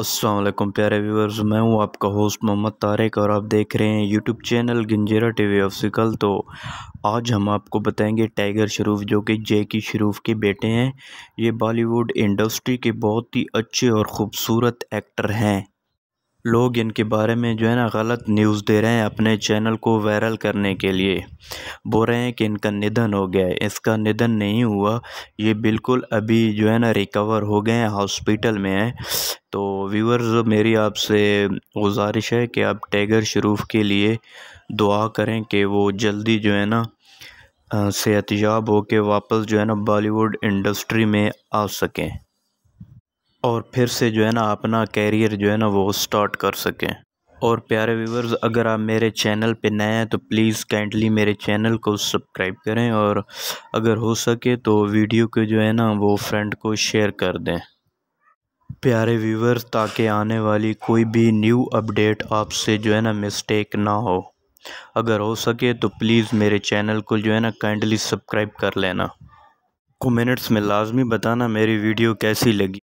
असलम प्यारे व्यूवर्स मैं हूँ आपका होस्ट मोहम्मद तारिक और आप देख रहे हैं यूट्यूब चैनल गंजेरा टी वी ऑफिसिकल तो आज हम आपको बताएंगे टाइगर शरूफ जो कि जैकी शरूफ के बेटे हैं ये बॉलीवुड इंडस्ट्री के बहुत ही अच्छे और ख़ूबसूरत एक्टर हैं लोग इनके बारे में जो है ना गलत न्यूज़ दे रहे हैं अपने चैनल को वायरल करने के लिए बोल रहे हैं कि इनका निधन हो गया है इसका निधन नहीं हुआ ये बिल्कुल अभी जो है ना रिकवर हो गए हैं हॉस्पिटल में हैं तो व्यूअर्स मेरी आपसे गुज़ारिश है कि आप टैगर शरूफ के लिए दुआ करें कि वो जल्दी जो है ना सेहतयाब हो के वापस जो है ना बॉलीवुड इंडस्ट्री में आ सकें और फिर से जो है ना अपना कैरियर जो है ना वो स्टार्ट कर सकें और प्यारे व्यूवर्स अगर आप मेरे चैनल पे नए हैं तो प्लीज़ काइंडली मेरे चैनल को सब्सक्राइब करें और अगर हो सके तो वीडियो को जो है ना वो फ्रेंड को शेयर कर दें प्यारे व्यूवर्स ताकि आने वाली कोई भी न्यू अपडेट आपसे जो है ना मिस्टेक ना हो अगर हो सके तो प्लीज़ मेरे चैनल को जो है ना काइंडली सब्सक्राइब कर लेना को मिनट्स में लाजमी बताना मेरी वीडियो कैसी लगी